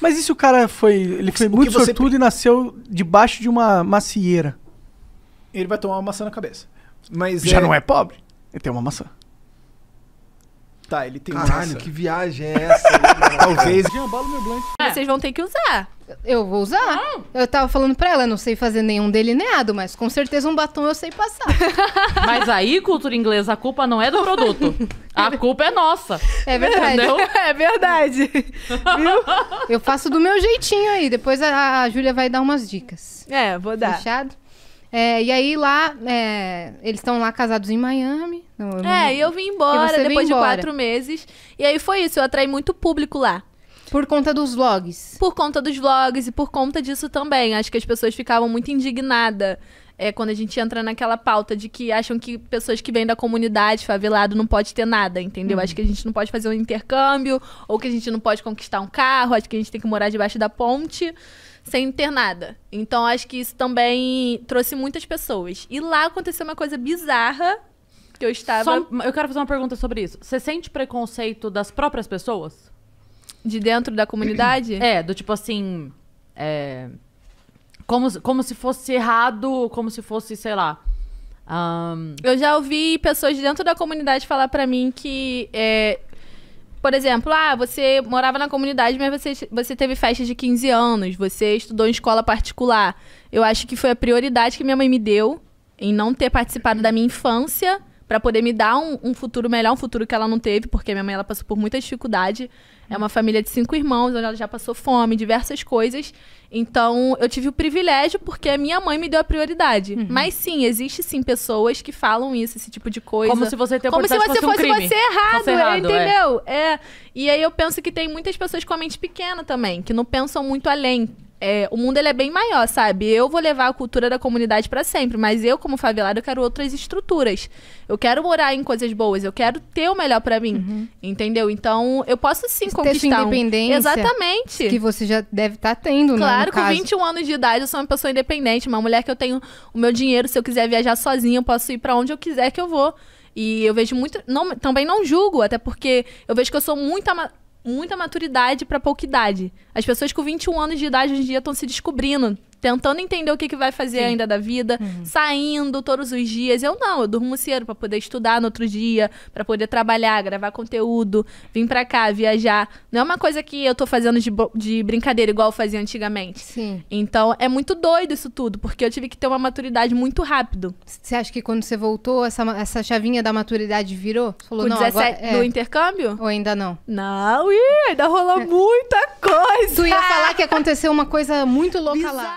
Mas e se o cara foi. Ele foi o muito sortudo e nasceu debaixo de uma macieira? Ele vai tomar uma maçã na cabeça. Mas Já é... não é pobre? Ele tem uma maçã. Tá, ele tem Caralho, massa. que viagem é essa? Talvez. meu ah, Vocês vão ter que usar. Eu vou usar. Não. Eu tava falando pra ela, não sei fazer nenhum delineado, mas com certeza um batom eu sei passar. Mas aí, cultura inglesa, a culpa não é do produto. A culpa é nossa. É verdade. Entendeu? É verdade. Viu? Eu faço do meu jeitinho aí. Depois a, a Júlia vai dar umas dicas. É, vou dar. Fechado? É, e aí lá, é, eles estão lá casados em Miami. É, e eu vim embora depois de embora. quatro meses. E aí foi isso, eu atraí muito público lá. Por conta dos vlogs? Por conta dos vlogs e por conta disso também. Acho que as pessoas ficavam muito indignadas é, quando a gente entra naquela pauta de que acham que pessoas que vêm da comunidade favelado não pode ter nada, entendeu? Uhum. Acho que a gente não pode fazer um intercâmbio, ou que a gente não pode conquistar um carro, acho que a gente tem que morar debaixo da ponte sem ter nada. Então acho que isso também trouxe muitas pessoas. E lá aconteceu uma coisa bizarra que eu estava. eu quero fazer uma pergunta sobre isso. Você sente preconceito das próprias pessoas? De dentro da comunidade? é, do tipo assim. É, como, como se fosse errado, como se fosse, sei lá. Um... Eu já ouvi pessoas de dentro da comunidade falar para mim que é, por exemplo, ah, você morava na comunidade, mas você, você teve festa de 15 anos, você estudou em escola particular. Eu acho que foi a prioridade que minha mãe me deu em não ter participado da minha infância para poder me dar um, um, futuro melhor, um futuro que ela não teve, porque minha mãe ela passou por muita dificuldade. É uma família de cinco irmãos, onde ela já passou fome, diversas coisas. Então, eu tive o privilégio porque a minha mãe me deu a prioridade. Uhum. Mas sim, existe sim pessoas que falam isso, esse tipo de coisa. Como se você Como se você fosse, um fosse você errado, errado é. entendeu? É. é. E aí eu penso que tem muitas pessoas com a mente pequena também, que não pensam muito além é, o mundo ele é bem maior, sabe? Eu vou levar a cultura da comunidade para sempre, mas eu, como favelada, eu quero outras estruturas. Eu quero morar em coisas boas, eu quero ter o melhor para mim, uhum. entendeu? Então, eu posso sim Esse conquistar. independência. Um... Exatamente. Que você já deve estar tá tendo, claro, né? Claro, com caso. 21 anos de idade, eu sou uma pessoa independente, uma mulher que eu tenho o meu dinheiro, se eu quiser viajar sozinha, eu posso ir para onde eu quiser que eu vou. E eu vejo muito. Não, também não julgo, até porque eu vejo que eu sou muito muita maturidade para pouca idade. As pessoas com 21 anos de idade hoje em dia estão se descobrindo, tentando entender o que, que vai fazer Sim. ainda da vida, uhum. saindo todos os dias. Eu não, eu durmo cedo para poder estudar no outro dia, para poder trabalhar, gravar conteúdo, vir para cá, viajar. Não é uma coisa que eu tô fazendo de, de brincadeira igual eu fazia antigamente. Sim. Então é muito doido isso tudo, porque eu tive que ter uma maturidade muito rápido. Você acha que quando você voltou, essa, essa chavinha da maturidade virou? falou, Com não, 17, agora, é. no intercâmbio? Ou ainda não? Não, ih, ainda rolou é. muita coisa. Tu ia falar que aconteceu uma coisa muito louca Bizarro. lá.